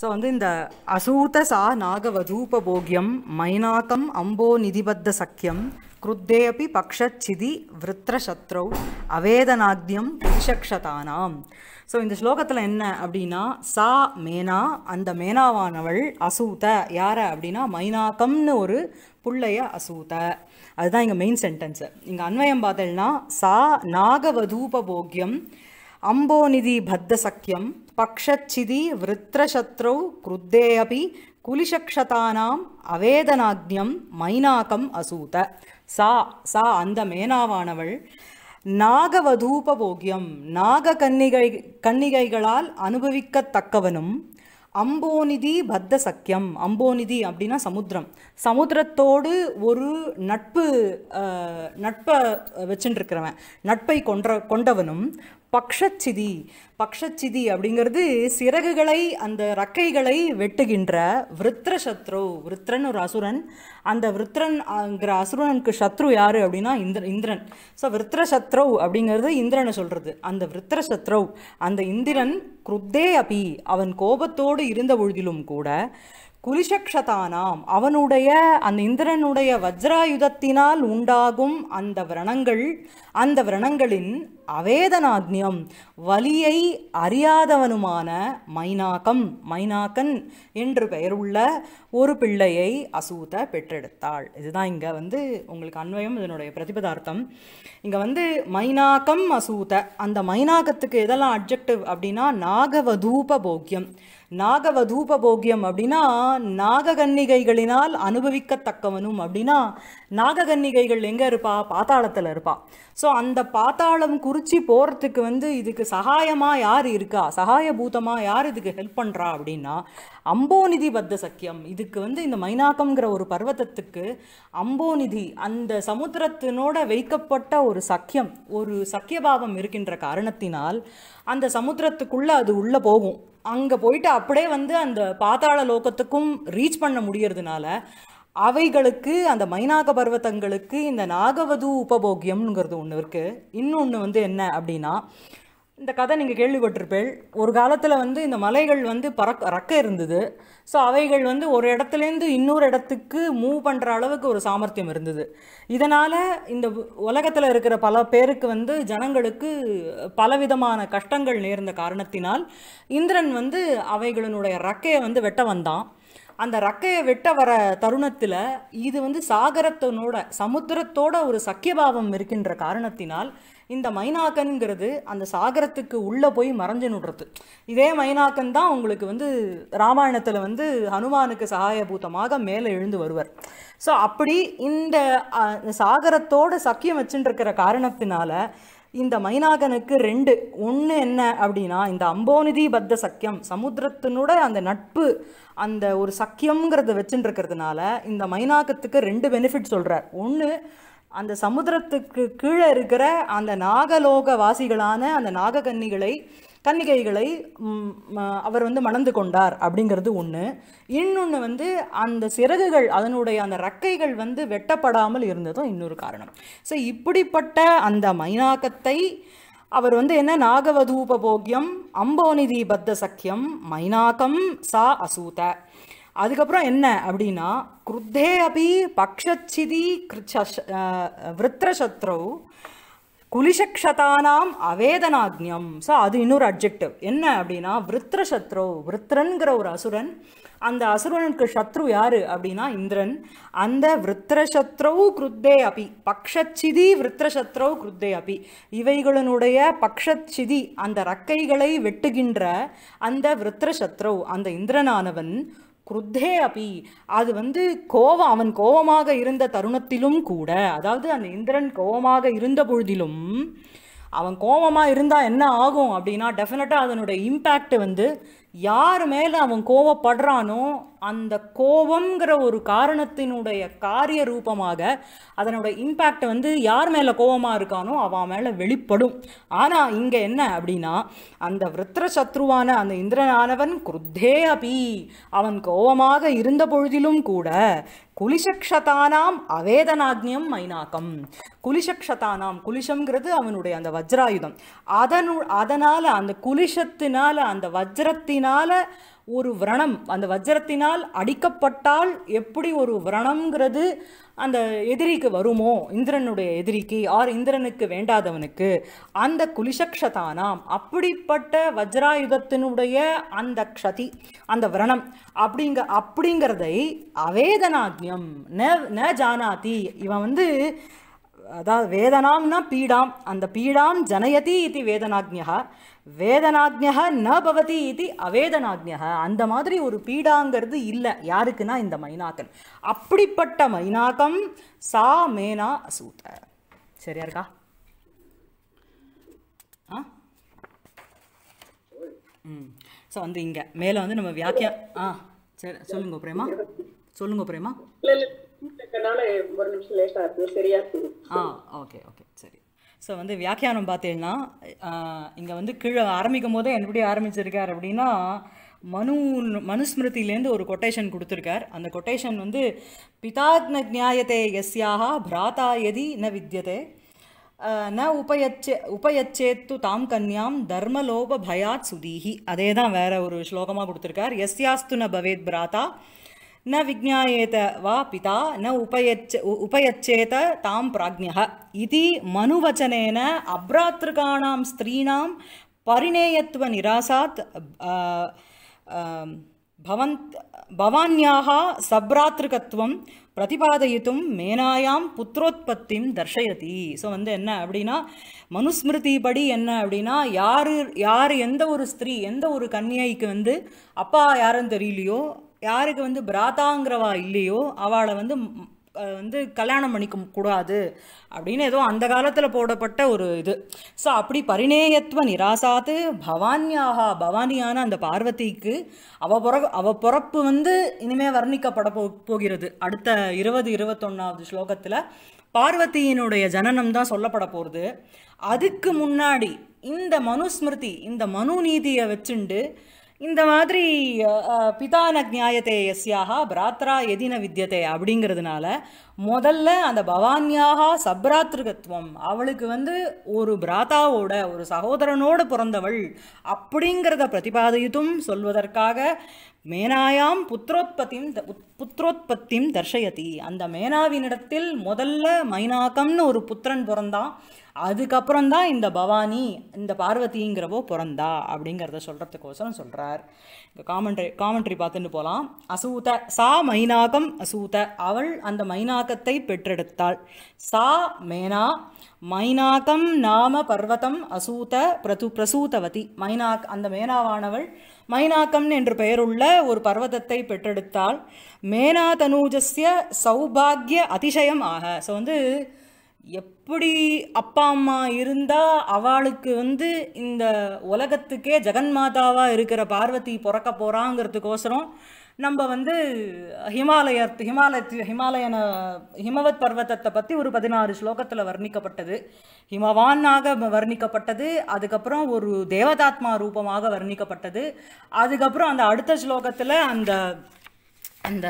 so வந்து இந்த அசூத சா நாகவதூபபோக்யம் மைனாக்கம் அம்போ நிதிபத்த சக்கியம் குருத்தே அப்பி பக்ஷச்சிதி விருத்திரசத்ரௌ அவேதநாத்யம் புருஷக்ஷதானாம் ஸோ இந்த ஸ்லோகத்தில் என்ன அப்படின்னா சா மேனா அந்த மேனாவானவள் அசூத யார அப்படின்னா மைனாக்கம்னு ஒரு புள்ளைய அசூத அதுதான் இங்கே மெயின் சென்டென்ஸு இங்கே அன்வயம் பார்த்தேன்னா சா நாகவதூப போக்யம் அம்போநிதி பத்தசக்கியம் பக்ஷச்சிதி விருத்திரசத்ரௌ குருத்தே அபி குலிசக்ஷதானாம் அவேதனாக்யம் மைனாக்கம் அசூத சா சா அந்த மேனாவானவள் நாகவதூபபோகியம் நாக கன்னிகை கன்னிகைகளால் அனுபவிக்கத்தக்கவனும் அம்போனிதி பத்த சக்கியம் அம்போனிதி அப்படின்னா சமுத்திரம் சமுத்திரத்தோடு ஒரு நட்பு நட்பை வச்சுட்டுருக்கிறவன் நட்பை கொன்ற கொண்டவனும் பக்ஷச்சிதி பக்ஷச்சிதி அப்படிங்கிறது சிறகுகளை அந்த ரக்கைகளை வெட்டுகின்ற விருத்திர சத்ரு விருத்திரன் ஒரு அசுரன் அந்த விருத்திரன்ங்கிற அசுரனுக்கு சத்ரு யார் அப்படின்னா இந்திர இந்திரன் ஸோ விருத்திர அப்படிங்கிறது இந்திரனை சொல்கிறது அந்த விருத்திர அந்த இந்திரன் குருத்தே அபி அவன் கோபத்தோடு இருந்த பொழுதிலும் கூட குலிசக்ஷதானாம் அவனுடைய அந்த இந்திரனுடைய வஜ்ராயுதத்தினால் உண்டாகும் அந்த விரணங்கள் அந்த விரணங்களின் அவேதனாக்னியம் வலியை அறியாதவனுமான மைனாக்கம் மைனாக்கன் என்று பெயருள்ள ஒரு பிள்ளையை அசூத பெற்றெடுத்தாள் இதுதான் இங்கே வந்து உங்களுக்கு அன்வயம் இதனுடைய பிரதிபதார்த்தம் இங்கே வந்து மைனாக்கம் அசூத அந்த மைனாக்கத்துக்கு எதெல்லாம் அப்ஜெக்டிவ் அப்படின்னா நாகவதூப போக்கியம் நாகவதூப போக்கியம் அப்படின்னா நாககன்னிகைகளினால் அனுபவிக்கத்தக்கவனும் அப்படின்னா நாககன்னிகைகள் எங்கே இருப்பா பாத்தாளத்தில் இருப்பா ஸோ அந்த பாத்தாளம் குறித்து போகிறதுக்கு வந்து இதுக்கு சகாயமாக யார் இருக்கா சகாய பூதமாக யார் இதுக்கு ஹெல்ப் பண்ணுறா அப்படின்னா அம்போநிதி பத்த சக்கியம் இதுக்கு வந்து இந்த மைனாக்கம்ங்கிற ஒரு பர்வத்தத்துக்கு அம்போநிதி அந்த சமுத்திரத்தினோட வைக்கப்பட்ட ஒரு சக்கியம் ஒரு சக்கியபாவம் இருக்கின்ற காரணத்தினால் அந்த சமுத்திரத்துக்குள்ளே அது உள்ளே போகும் அங்கே போயிட்டு அப்படியே வந்து அந்த பாதாள லோகத்துக்கும் ரீச் பண்ண முடியறதுனால அவைகளுக்கு அந்த மைனாக பர்வத்தங்களுக்கு இந்த நாகவது உபபோக்கியம்ங்கிறது ஒன்று இருக்குது இன்னொன்று வந்து என்ன அப்படின்னா இந்த கதை நீங்கள் கேள்விப்பட்டிருப்பேள் ஒரு காலத்தில் வந்து இந்த மலைகள் வந்து பறக்க ரக்க இருந்தது ஸோ அவைகள் வந்து ஒரு இடத்துலேருந்து இன்னொரு இடத்துக்கு மூவ் பண்ணுற அளவுக்கு ஒரு சாமர்த்தியம் இருந்தது இதனால் இந்த உலகத்தில் இருக்கிற பல பேருக்கு வந்து ஜனங்களுக்கு பலவிதமான கஷ்டங்கள் நேர்ந்த காரணத்தினால் இந்திரன் வந்து அவைகளினுடைய ரக்கையை வந்து வெட்ட வந்தான் அந்த ரக்கையை வெட்ட வர தருணத்தில் இது வந்து சாகரத்தனோட சமுத்திரத்தோட ஒரு சக்கியபாவம் இருக்கின்ற காரணத்தினால் இந்த மைனாக்கன்கிறது அந்த சாகரத்துக்கு உள்ளே போய் மறைஞ்சு நுடுறது இதே மைனாக்கன் தான் உங்களுக்கு வந்து ராமாயணத்தில் வந்து ஹனுமானுக்கு சகாயபூதமாக மேலே எழுந்து வருவர் ஸோ அப்படி இந்த சாகரத்தோட சக்கியம் வச்சுட்டுருக்கிற காரணத்தினால இந்த மைனாகனுக்கு ரெண்டு ஒன்று என்ன அப்படின்னா இந்த அம்போனிதி பத்த சக்கியம் சமுத்திரத்தினோட அந்த நட்பு அந்த ஒரு சக்கியம்ங்கிறத வச்சுட்டு இருக்கிறதுனால இந்த மைனாகத்துக்கு ரெண்டு பெனிஃபிட் சொல்கிறார் ஒன்று அந்த சமுத்திரத்துக்கு கீழே இருக்கிற அந்த நாகலோக வாசிகளான அந்த கன்னிகளை கன்னிகைகளை அவர் வந்து மணந்து கொண்டார் அப்படிங்கிறது ஒன்று இன்னொன்று வந்து அந்த சிறகுகள் அதனுடைய அந்த ரக்கைகள் வந்து வெட்டப்படாமல் இருந்ததும் இன்னொரு காரணம் ஸோ இப்படிப்பட்ட அந்த மைனாக்கத்தை அவர் வந்து என்ன நாகவதூப போக்கியம் அம்போனிதி பத்த சக்கியம் மைனாக்கம் சா அசூத அதுக்கப்புறம் என்ன அப்படின்னா குருத்தே அபி பக்ஷச்சிதி விருத்திரசத்ரு குலிசக்ஷதானாம் அவேதனாக்யம் ஸோ அது இன்னொரு அப்ஜெக்டிவ் என்ன அப்படின்னா விருத்திரசத்ரு விருத்ரன்கிற ஒரு அசுரன் அந்த அசுரனுக்கு சத்ரு யார் அப்படின்னா இந்திரன் அந்த விருத்திரசத்ரவு குருத்தே அபி பக்ஷச்சிதி விருத்திரசத்ரவு குருத்தே அபி இவைகளினுடைய பக்ஷச்சிதி அந்த ரக்கைகளை வெட்டுகின்ற அந்த விருத்திரசத்ரவு அந்த இந்திரனானவன் குருத்தே அபி அது வந்து கோவம் அவன் கோபமாக இருந்த தருணத்திலும் கூட அதாவது அந்த இந்திரன் கோபமாக இருந்த பொழுதிலும் அவன் கோபமாக இருந்தால் என்ன ஆகும் அப்படின்னா டெஃபினட்டாக அதனுடைய இம்பேக்ட் வந்து யார் மேலே அவன் கோவப்படுறானோ அந்த கோபங்கிற ஒரு காரணத்தினுடைய காரிய ரூபமாக அதனோட இம்பேக்ட் வந்து யார் மேலே கோபமாக இருக்கானோ அவன் மேலே வெளிப்படும் ஆனால் இங்கே என்ன அப்படின்னா அந்த விரத்திர சத்ருவான அந்த இந்திரனானவன் குருத்தே அபி அவன் கோபமாக இருந்த பொழுதிலும் கூட குலிசக்ஷதானாம் அவேதனாக்னியம் மைனாக்கம் குலிசக்ஷதானாம் குலிஷங்கிறது அவனுடைய அந்த வஜ்ராயுதம் அதனு அதனால் அந்த குலிஷத்தினால் அந்த வஜ்ரத்தினால் ஒரு விரணம் அந்த வஜ்ரத்தினால் அடிக்கப்பட்டால் எப்படி ஒரு விரணம்ங்கிறது அந்த எதிரிக்கு வருமோ இந்திரனுடைய எதிரிக்கு ஆர் இந்திரனுக்கு வேண்டாதவனுக்கு அந்த குலிஷக்ஷதானாம் அப்படிப்பட்ட வஜ்ராயுதத்தினுடைய அந்த க்ஷதி அந்த விரணம் அப்படிங்க அப்படிங்கிறதை அவேதனாத்யம் ந ஜானாதி இவன் வந்து அதாவது வேதனாம்னா பீடாம் அந்த பீடாம் ஜனயதி இது வேதனாக்யா வேதனாஜ்யா ந பவதி இது அவேதனாஜ்யா அந்த மாதிரி ஒரு பீடாங்கிறது இல்லை யாருக்குன்னா இந்த மைனாக்கன் அப்படிப்பட்ட மைனாக்கம் சா மேனா அசூத சரியா இருக்கா ஆ ம் ஸோ வந்து இங்கே மேலே வந்து நம்ம வியாக்கியம் ஆ சரி சொல்லுங்க பிரேமா சொல்லுங்க பிரேமா ஒரு நிமிஷம் லேட்டாக சரியா ஆ ஓகே ஓகே ஸோ வந்து வியாக்கியானம் பார்த்தீங்கன்னா இங்கே வந்து கீழே ஆரம்பிக்கும் போதே எப்படி ஆரம்பிச்சிருக்கார் அப்படின்னா மனு மனுஸ்மிருதியிலேருந்து ஒரு கொட்டேஷன் கொடுத்துருக்கார் அந்த கொட்டேஷன் வந்து பிதாத்ன ஜாயத்தே எஸ்யாக பிராத்தா எதி ந வித்தியதே ந உபயச்சே உபயச்சேத்து தாம் கன்யாம் தர்மலோப பயாத் சுதீஹி அதே தான் வேற ஒரு ஸ்லோகமாக கொடுத்துருக்கார் எஸ்யாஸ்து ந பவேத் பிராத்தா न विज्ञायेत वा पिता न उपयच्च उपयच्छेत तां प्राज्ञः इति मनुवचनेन अभ्रातृकाणां स्त्रीणां परिणेयत्वनिरासात् भवन्त् भवान्याः சப்ராத்திருக்கத்துவம் பிரதிபாதயித்தும் மேனாயாம் புத்திரோத்பத்தியும் தர்ஷயதி ஸோ வந்து என்ன அப்படின்னா மனுஸ்மிருதிப்படி என்ன அப்படின்னா யார் யார் எந்த ஒரு ஸ்திரீ எந்த ஒரு கன்னியாய்க்கு வந்து அப்பா யாருன்னு தெரியலையோ யாருக்கு வந்து பிராத்தாங்கிறவா இல்லையோ அவளை வந்து வந்து கல்யாணம் பண்ணிக்க கூடாது அப்படின்னு ஏதோ அந்த காலத்தில் போடப்பட்ட ஒரு இது ஸோ அப்படி பரிணேயத்துவ நிராசாத்து பவானியாகா பவானியான அந்த பார்வதிக்கு அவ புற அவ பிறப்பு வந்து இனிமேல் வர்ணிக்கப்பட போ போகிறது அடுத்த இருபது இருபத்தொன்னாவது ஸ்லோகத்தில் பார்வதியினுடைய ஜனனம் தான் சொல்லப்பட போகிறது அதுக்கு முன்னாடி இந்த மனுஸ்மிருதி இந்த மனு நீதியை வச்சுண்டு இந்த மாதிரி பிதான நியாயத்தை எஸ்யாக பிராத்ரா எதின வித்தியத்தை அப்படிங்கிறதுனால முதல்ல அந்த பவான்யாகா சப்ராத்திருகத்துவம் அவளுக்கு வந்து ஒரு பிராத்தாவோட ஒரு சகோதரனோடு பிறந்தவள் அப்படிங்கிறத பிரதிபாதித்தும் சொல்வதற்காக மேனாயாம் புத்திரோத்பத்தியும் புத்திரோத்பத்தியும் தர்ஷயதி அந்த மேனாவினிடத்தில் முதல்ல மைனாக்கம்னு ஒரு புத்திரன் பிறந்தான் அதுக்கப்புறம் தான் இந்த பவானி இந்த பார்வதிங்கிறவோ பிறந்தா அப்படிங்கிறத சொல்கிறதுக்கோசரம் சொல்கிறார் இந்த காமெண்ட்ரி காமெண்ட்ரி பார்த்துட்டு போகலாம் அசூத சா மைனாகம் அசூத அவள் அந்த மைனாக்கத்தை பெற்றெடுத்தாள் சா மேனா மைனாக்கம் நாம பர்வதம் அசூத பிரது பிரசூதவதி மைனாக் அந்த மேனாவானவள் மைனாக்கம் என்று பெயருள்ள ஒரு பர்வதத்தை பெற்றெடுத்தாள் மேனா தனூஜஸ்ய சௌபாகிய அதிசயம் ஆக ஸோ வந்து எப்படி அப்பா அம்மா இருந்தால் அவளுக்கு வந்து இந்த உலகத்துக்கே ஜெகன் மாதாவாக இருக்கிற பார்வதி பிறக்க போகிறாங்கிறதுக்கோசரம் நம்ம வந்து ஹிமாலய ஹிமாலய ஹிமாலயன ஹிமவத் பர்வத்தத்தை பற்றி ஒரு பதினாறு ஸ்லோகத்தில் வர்ணிக்கப்பட்டது ஹிமவானாக வர்ணிக்கப்பட்டது அதுக்கப்புறம் ஒரு தேவதாத்மா ரூபமாக வர்ணிக்கப்பட்டது அதுக்கப்புறம் அந்த அடுத்த ஸ்லோகத்தில் அந்த அந்த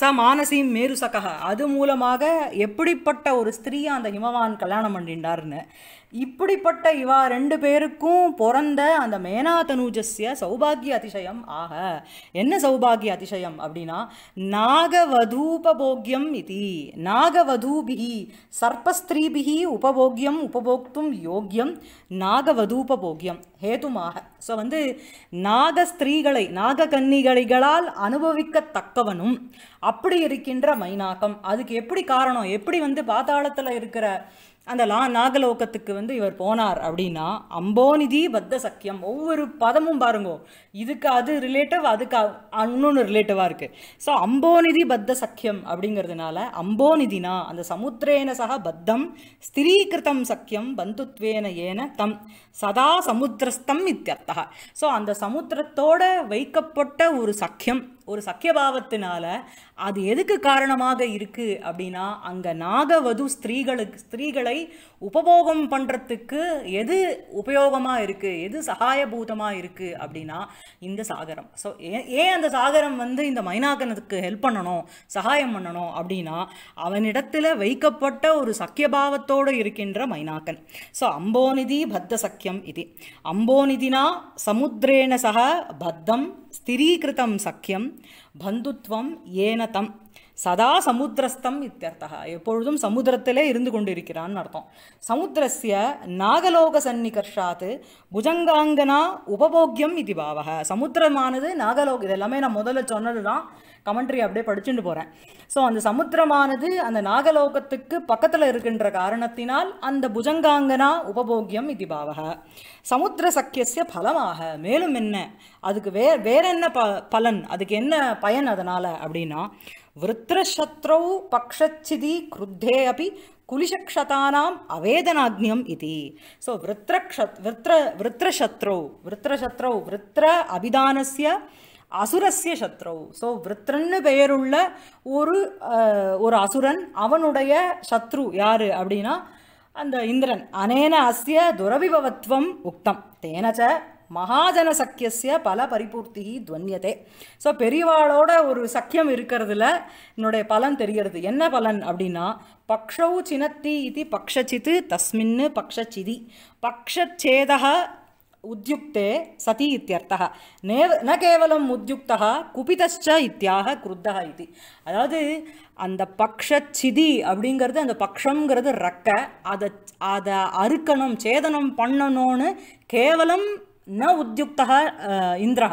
ச மானசி மேரு அது மூலமாக எப்படிப்பட்ட ஒரு ஸ்திரீயை அந்த ஹிமவான் கல்யாணம் பண்ணிண்டாருன்னு இப்படிப்பட்ட இவா ரெண்டு பேருக்கும் பிறந்த அந்த மேனாதனுஜஸ்ய சௌபாகிய அதிசயம் ஆக என்ன சௌபாகிய அதிசயம் அப்படின்னா நாகவதூபபோக்யம் இது நாகவதூபிகி சர்பஸ்திரீபிகி உபபோக்யம் உபபோக்தும் யோக்கியம் நாகவதூபபோக்யம் ஹேதுமாக ஸோ வந்து நாக ஸ்திரீகளை நாகக்கன்னிகளால் அனுபவிக்கத்தக்கவனும் அப்படி இருக்கின்ற மைனாக்கம் அதுக்கு எப்படி காரணம் எப்படி வந்து பாதாளத்தில் இருக்கிற அந்த லா நாகலோகத்துக்கு வந்து இவர் போனார் அப்படின்னா அம்போநிதி பத்த சக்கியம் ஒவ்வொரு பதமும் பாருங்கோ இதுக்கு அது ரிலேட்டிவ் அதுக்கு இன்னொன்று ரிலேட்டிவாக இருக்குது ஸோ அம்போநிதி பத்த சக்கியம் அப்படிங்கிறதுனால அம்போநிதினா அந்த சமுத்திரேன சக பத்தம் ஸ்திரீகிருத்தம் சக்கியம் பந்துத்வேன ஏன தம் சதா சமுத்திரஸ்தம் இத்தியர்த்தா ஸோ அந்த சமுத்திரத்தோட வைக்கப்பட்ட ஒரு சக்கியம் ஒரு சக்கியபாவத்தினால அது எதுக்கு காரணமாக இருக்குது அப்படின்னா அங்கே நாகவது ஸ்திரீகளுக்கு ஸ்திரீகளை உபபோகம் பண்ணுறதுக்கு எது உபயோகமாக இருக்குது எது சகாயபூதமாக இருக்குது அப்படின்னா இந்த சாகரம் ஸோ ஏன் அந்த சாகரம் வந்து இந்த மைனாகனத்துக்கு ஹெல்ப் பண்ணணும் சகாயம் பண்ணணும் அப்படின்னா அவனிடத்தில் வைக்கப்பட்ட ஒரு சக்கியபாவத்தோடு இருக்கின்ற மைனாக்கன் ஸோ அம்போநிதி பத்த சக்கியம் இது அம்போநிதினா சமுத்திரேன சக பத்தம் ஸ்திரீகிருதம் சக்கியம் பந்துத்வம் ஏனதம் சதா சமுத்திரஸ்தம் இத்தியர்த்தா எப்பொழுதும் சமுத்திரத்திலே இருந்து கொண்டிருக்கிறான்னு அர்த்தம் சமுத்திரஸ்ய நாகலோக சன்னிகர்ஷாத்து புஜங்காங்கனா உபபோக்கியம் இது பாவக சமுத்திரமானது நாகலோக இதெல்லாமே நான் முதல்ல சொன்னது தான் கமெண்ட்ரி அப்படியே படிச்சுட்டு போகிறேன் ஸோ அந்த சமுத்திரமானது அந்த நாகலோகத்துக்கு பக்கத்தில் இருக்கின்ற காரணத்தினால் அந்த புஜங்காங்கனா உபபோக்கியம் இது பாவக சமுத்திர சக்கியஸ்ய பலமாக மேலும் என்ன அதுக்கு வே வேற என்ன ப பலன் அதுக்கு என்ன பயன் அதனால் அப்படின்னா விருத்திரசத்ரௌ பக்ஷச்சிதி குருத்தே அப்படி குலிசக்ஷதானாம் அவேதனாக்னியம் இது ஸோ விருத்திரக்ஷத் விருத்திர விருத்திரசத்ரௌ விருத்திரசத்ரௌ விருத்திர அபிதானசிய அசுரஸ்ய சத்ரு ஸோ விருத்ரன்னு பெயருள்ள ஒரு ஒரு அசுரன் அவனுடைய சத்ரு யாரு அப்படின்னா அந்த இந்திரன் அனேன அஸ்ய துரவிபவத்வம் உக்தம் தேனச்ச மகாஜன சக்கியசிய பல பரிபூர்த்தி துவன்யதே ஸோ பெரியவாளோட ஒரு சக்கியம் இருக்கிறதுல என்னுடைய பலன் தெரிகிறது என்ன பலன் அப்படின்னா பக்ஷௌ சினத்தி இது பக்ஷச்சித்து தஸ்மின்னு பக்ஷச்சிதி பக்ஷச்சேதக உத்தியுக்தே சதி இத்தியர்த்தா நே ந கேவலம் உத்தியுக்தா குபிதஸ்ச இத்தியாக குருத்தா இது அதாவது அந்த பக்ஷச்சிதி அப்படிங்கிறது அந்த பக்ஷங்கிறது ரக்க அதை அதை அறுக்கணும் சேதனம் பண்ணணும்னு கேவலம் ந உத்தியுக்தா இந்திரா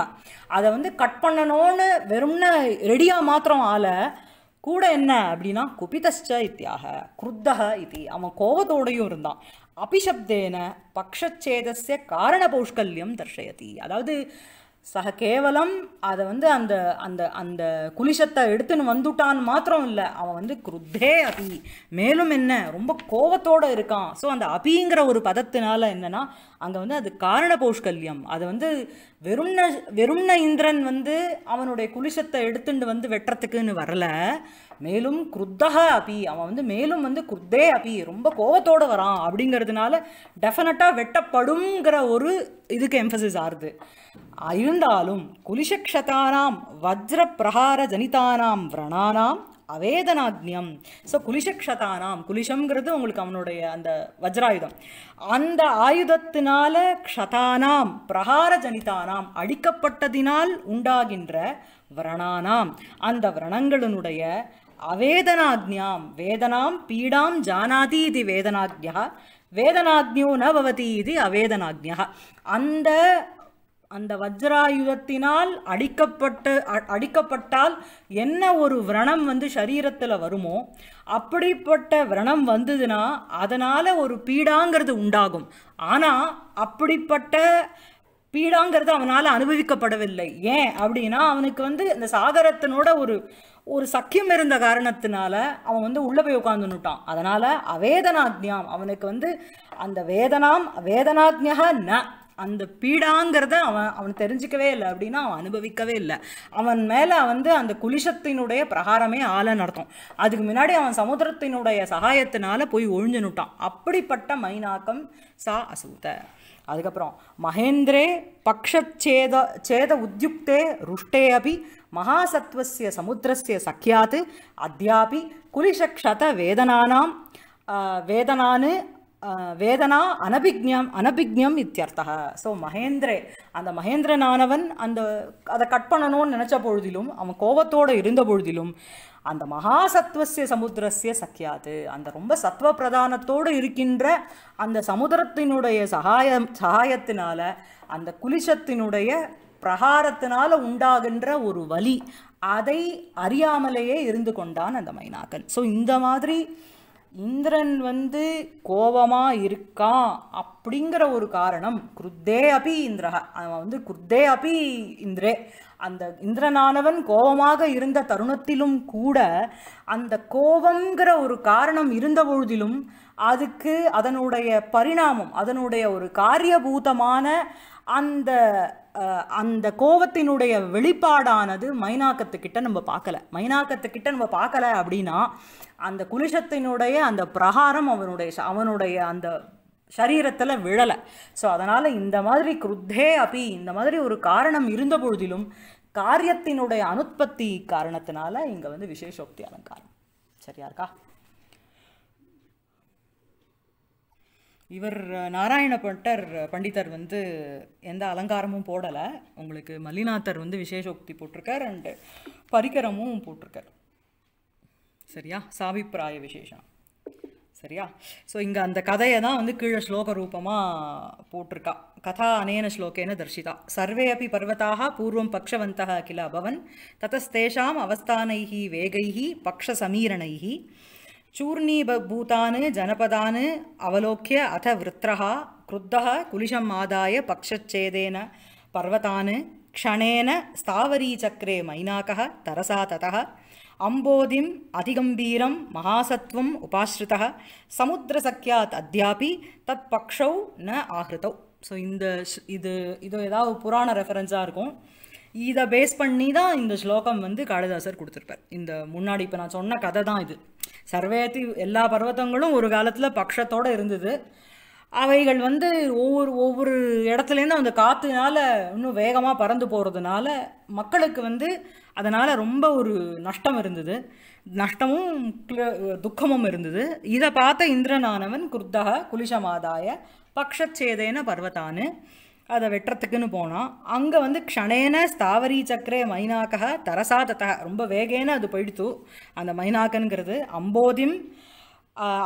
அதை வந்து கட் பண்ணணும்னு வெறும்னு ரெடியாக மாத்திரம் ஆல கூட என்ன அப்படின்னா குபிதஸ்ச இத்தியாக குருத்தக இது அவன் கோபத்தோடையும் இருந்தான் அபிசப்தேன பக்ஷச்சேதஸ்ய பௌஷ்கல்யம் தர்ஷயதி அதாவது சக கேவலம் அதை வந்து அந்த அந்த அந்த குலிஷத்தை எடுத்துன்னு வந்துட்டான் மாத்திரம் இல்லை அவன் வந்து குருத்தே அபி மேலும் என்ன ரொம்ப கோபத்தோடு இருக்கான் ஸோ அந்த அபிங்கிற ஒரு பதத்தினால என்னன்னா அங்கே வந்து அது காரண பௌஷ்கல்யம் அதை வந்து வெறும்ன வெறும்ன இந்திரன் வந்து அவனுடைய குலிஷத்தை எடுத்துட்டு வந்து வெட்டுறதுக்குன்னு வரல மேலும் குருத்தகா அபி அவன் வந்து மேலும் வந்து குருத்தே அபி ரொம்ப கோபத்தோடு வரான் அப்படிங்கிறதுனால டெஃபினட்டாக வெட்டப்படுங்கிற ஒரு இதுக்கு எம்ஃபசிஸ் ஆறுது இருந்தாலும் குலிசக்ஷதானாம் வஜ்ர பிரகார ஜனிதானாம் விரணானாம் அவேதனாக்யம் ஸோ குலிசக்ஷதானாம் குலிஷங்கிறது உங்களுக்கு அவனுடைய அந்த வஜ்ராயுதம் அந்த ஆயுதத்தினால க்ஷதானாம் பிரகார ஜனிதானாம் அடிக்கப்பட்டதினால் உண்டாகின்ற விரணானாம் அந்த விரணங்களினுடைய அவேதனாக்யாம் வேதனாம் பீடாம் ஜானாதி இது வேதனாக்யா வேதனாக்யோ ந பவதி இது அவேதனாக்யா அந்த அந்த வஜ்ராயுதத்தினால் அடிக்கப்பட்டு அடிக்கப்பட்டால் என்ன ஒரு விரணம் வந்து சரீரத்தில் வருமோ அப்படிப்பட்ட விரணம் வந்ததுன்னா அதனால் ஒரு பீடாங்கிறது உண்டாகும் ஆனால் அப்படிப்பட்ட பீடாங்கிறது அவனால் அனுபவிக்கப்படவில்லை ஏன் அப்படின்னா அவனுக்கு வந்து இந்த சாகரத்தினோட ஒரு ஒரு சக்கியம் இருந்த காரணத்தினால அவன் வந்து உள்ளே போய் உட்காந்துன்னுட்டான் அதனால் அவேதனாத்யாம் அவனுக்கு வந்து அந்த வேதனாம் வேதனாத்யா ந அந்த பீடாங்கிறத அவன் அவன் தெரிஞ்சிக்கவே இல்லை அப்படின்னா அவன் அனுபவிக்கவே இல்லை அவன் மேலே வந்து அந்த குலிஷத்தினுடைய பிரகாரமே ஆலை நடத்தும் அதுக்கு முன்னாடி அவன் சமுத்திரத்தினுடைய சகாயத்தினால போய் ஒழிஞ்சு நுட்டான் அப்படிப்பட்ட மைனாக்கம் சா அசூத அதுக்கப்புறம் மகேந்திரே பக்ஷேத சேத உத்யுக்தே ருஷ்டே அபி மகாசத்வசிய சமுத்திரஸ்ய சக்கியாத்து அத்தியாபி குலிஷக்ஷத வேதனானாம் வேதனானு வேதனா அனபிக்ஞம் அனபிக்ஞம் இத்தியர்த்தா ஸோ மகேந்திரே அந்த மகேந்திரனானவன் அந்த அதை கட் பண்ணணும்னு நினச்ச பொழுதிலும் அவன் கோபத்தோடு இருந்த பொழுதிலும் அந்த மகாசத்துவசிய சமுத்திரசிய சக்கியாது அந்த ரொம்ப சத்துவ பிரதானத்தோடு இருக்கின்ற அந்த சமுதிரத்தினுடைய சகாயம் சகாயத்தினால அந்த குலிஷத்தினுடைய பிரகாரத்தினால உண்டாகின்ற ஒரு வலி அதை அறியாமலேயே இருந்து கொண்டான் அந்த மைனாக்கன் ஸோ இந்த மாதிரி இந்திரன் வந்து கோபமாக இருக்கான் அப்படிங்கிற ஒரு காரணம் குருத்தே அபி இந்திரஹ அவன் வந்து குருத்தே அபி இந்திரே அந்த இந்திரனானவன் கோபமாக இருந்த தருணத்திலும் கூட அந்த கோபங்கிற ஒரு காரணம் இருந்த பொழுதிலும் அதுக்கு அதனுடைய பரிணாமம் அதனுடைய ஒரு காரியபூதமான அந்த அந்த கோவத்தினுடைய வெளிப்பாடானது மைனாக்கத்துக்கிட்ட நம்ம பார்க்கல மைனாக்கத்துக்கிட்ட நம்ம பார்க்கல அப்படின்னா அந்த குலிஷத்தினுடைய அந்த பிரகாரம் அவனுடைய அவனுடைய அந்த சரீரத்தில் விழலை ஸோ அதனால் இந்த மாதிரி குருத்தே அப்படி இந்த மாதிரி ஒரு காரணம் இருந்த பொழுதிலும் காரியத்தினுடைய அனுற்பத்தி காரணத்தினால இங்கே வந்து விசேஷோக்தி அலங்காரம் சரியா இருக்கா இவர் நாராயண பட்டர் பண்டிதர் வந்து எந்த அலங்காரமும் போடலை உங்களுக்கு மல்லிநாத்தர் வந்து விசேஷோக்தி போட்டிருக்கார் அண்டு பரிகரமும் போட்டிருக்கார் சரியா சாபிப்பிராய விசேஷம் சரியா ஸோ இங்கே அந்த கதையை தான் வந்து கீழே ஸ்லோக ரூபமாக போட்டிருக்கா கதா அனேன ஸ்லோகேன தர்ஷிதா சர்வே அப்படி பர்வதாக பூர்வம் பக்ஷவந்த கிள அபவன் தத்தஸ்தேஷாம் அவஸ்தானை வேகை பக்ஷசமீரணைகி சூர்ணீபூதானு ஜனபதானு அவலோக்கிய அத விரத்ரஹா குருத்தஹ குலிஷம் ஆதாய பக்ஷச்சேதேன பர்வதானு க்ஷணேன ஸ்தாவரீச்சக்கரே மைனாக்க தரசா தத அம்போதிம் அதிகம்பீரம் மகாசத்வம் உபாஸ்ருத சமுத்திரசக்கியாத் அத்தியாபி தத் பக்ஷௌ ந ஆகிருத்தௌ ஸோ இந்த இது இது ஏதாவது புராண ரெஃபரன்ஸாக இருக்கும் இதை பேஸ் பண்ணி தான் இந்த ஸ்லோகம் வந்து காளிதாசர் கொடுத்துருப்பார் இந்த முன்னாடி இப்போ நான் சொன்ன கதை தான் இது சர்வேத்தி எல்லா பர்வத்தங்களும் ஒரு காலத்தில் பக்ஷத்தோடு இருந்தது அவைகள் வந்து ஒவ்வொரு ஒவ்வொரு இடத்துலேருந்து அந்த காற்றுனால இன்னும் வேகமாக பறந்து போகிறதுனால மக்களுக்கு வந்து அதனால் ரொம்ப ஒரு நஷ்டம் இருந்தது நஷ்டமும் துக்கமும் இருந்தது இதை பார்த்த இந்திரனானவன் குர்தக குலிஷமாதாய பக்ஷச்சேதேன பர்வத்தானு அதை வெட்டுறதுக்குன்னு போனான் அங்கே வந்து க்ஷணேன ஸ்தாவரி சக்கரே மைனாக்கா தரசா ரொம்ப வேகேன அது போயிடுத்து அந்த மைனாக்கனுங்கிறது அம்போதிம்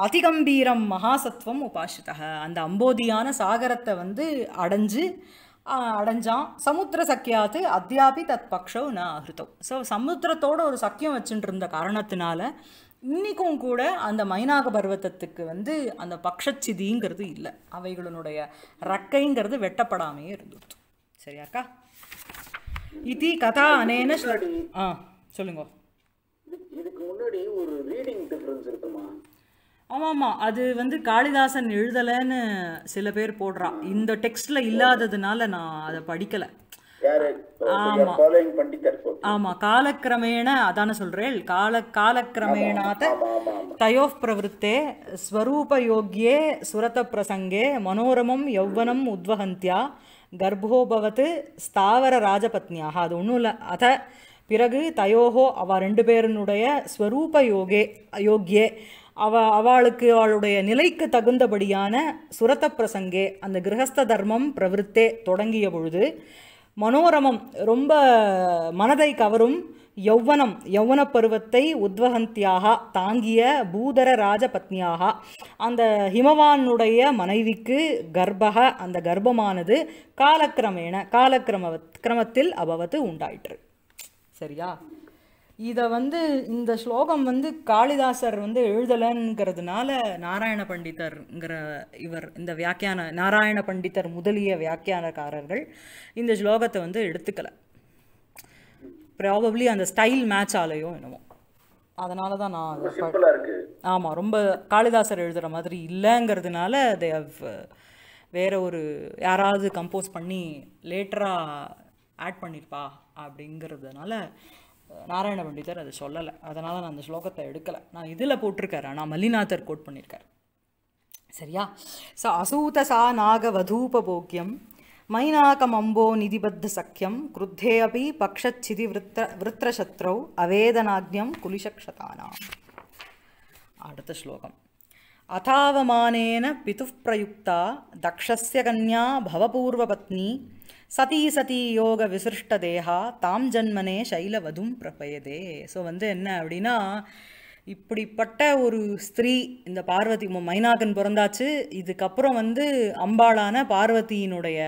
அதிகம்பீரம் மகாசத்துவம் உபாசித்தா அந்த அம்போதியான சாகரத்தை வந்து அடைஞ்சு அடைஞ்சான் சமுத்திர சக்கியாத்து அத்தியாபி தத் பக்ஷோ நான் அகிருத்தோ ஸோ சமுத்திரத்தோட ஒரு சக்கியம் வச்சுட்டு இருந்த காரணத்தினால இன்றைக்கும் கூட அந்த மைனாக பர்வத்தத்துக்கு வந்து அந்த பக்ஷச்சிதிங்கிறது இல்லை அவைகளினுடைய ரக்கைங்கிறது வெட்டப்படாமையே இருந்துச்சு சரியாக்கா இது கதா அனேன்னு ஆ சொல்லுங்க இதுக்கு முன்னாடி ஆமாம்மா அது வந்து காளிதாசன் எழுதலைன்னு சில பேர் போடுறான் இந்த டெக்ஸ்டில் இல்லாததுனால நான் அதை படிக்கலை ஆமா காலக்கிரமேண அதான சொல்றேன் கால காலக்கிரமேணாத தயோ பிரவருத்தே ஸ்வரூபயோக்கியே சுரத பிரசங்கே மனோரமம் யௌவனம் உத்வகந்தியா கர்ப்போபவத் ஸ்தாவர ராஜபத்னியாக அது ஒன்றும் இல்லை அத பிறகு தயோகோ அவ ரெண்டு பேருனுடைய ஸ்வரூப யோகே யோக்கியே அவ அவளுக்கு அவளுடைய நிலைக்கு தகுந்தபடியான சுரத்த பிரசங்கே அந்த கிரகஸ்த தர்மம் பிரவருத்தே தொடங்கிய பொழுது மனோரமம் ரொம்ப மனதை கவரும் யௌவனம் யௌவன பருவத்தை உத்வகந்தியாக தாங்கிய பூதர ராஜபத்னியாக அந்த ஹிமவானுடைய மனைவிக்கு கர்ப்பக அந்த கர்ப்பமானது காலக்கிரமேண காலக்கிரம கிரமத்தில் அபவத்து உண்டாயிற்று சரியா இதை வந்து இந்த ஸ்லோகம் வந்து காளிதாசர் வந்து எழுதலைங்கிறதுனால நாராயண பண்டிதர்ங்கிற இவர் இந்த வியாக்கியான நாராயண பண்டிதர் முதலிய வியாக்கியானக்காரர்கள் இந்த ஸ்லோகத்தை வந்து எடுத்துக்கல ப்ராபப்ளி அந்த ஸ்டைல் மேட்ச் ஆலையோ என்னமோ அதனால தான் நான் ஆமாம் ரொம்ப காளிதாசர் எழுதுகிற மாதிரி இல்லைங்கிறதுனால தே ஹவ் வேற ஒரு யாராவது கம்போஸ் பண்ணி லேட்டராக ஆட் பண்ணியிருப்பா அப்படிங்கிறதுனால நாராயண பண்டிதர் அது சொல்லலை அதனால் நான் அந்த ஸ்லோகத்தை எடுக்கலை நான் இதில் போட்டிருக்காரு நான் மல்லிநாதர் கோட் பண்ணியிருக்கார் சரியா ச அசூத சா நாக நாகவதூபபோக்கியம் மைனாகமம்போ நிதிபத்த சக்கியம் குருத்தே அப்படி பக்ஷச்சிதி விருத்த விருத்திரசத்ரௌ அவேதனாக்யம் குலிசக்ஷதானாம் அடுத்த ஸ்லோகம் அதாவமானேன பிதுப்பிரயுக்தா தக்ஷஸ்ய கன்யா பவபூர்வபத்னி சதி சதி யோக விசிருஷ்ட தேகா தாம் ஜன்மனே சைலவதும் பிரபயதே ஸோ வந்து என்ன அப்படின்னா இப்படிப்பட்ட ஒரு ஸ்திரீ இந்த பார்வதி மைனாகன் பிறந்தாச்சு இதுக்கப்புறம் வந்து அம்பாளான பார்வதியினுடைய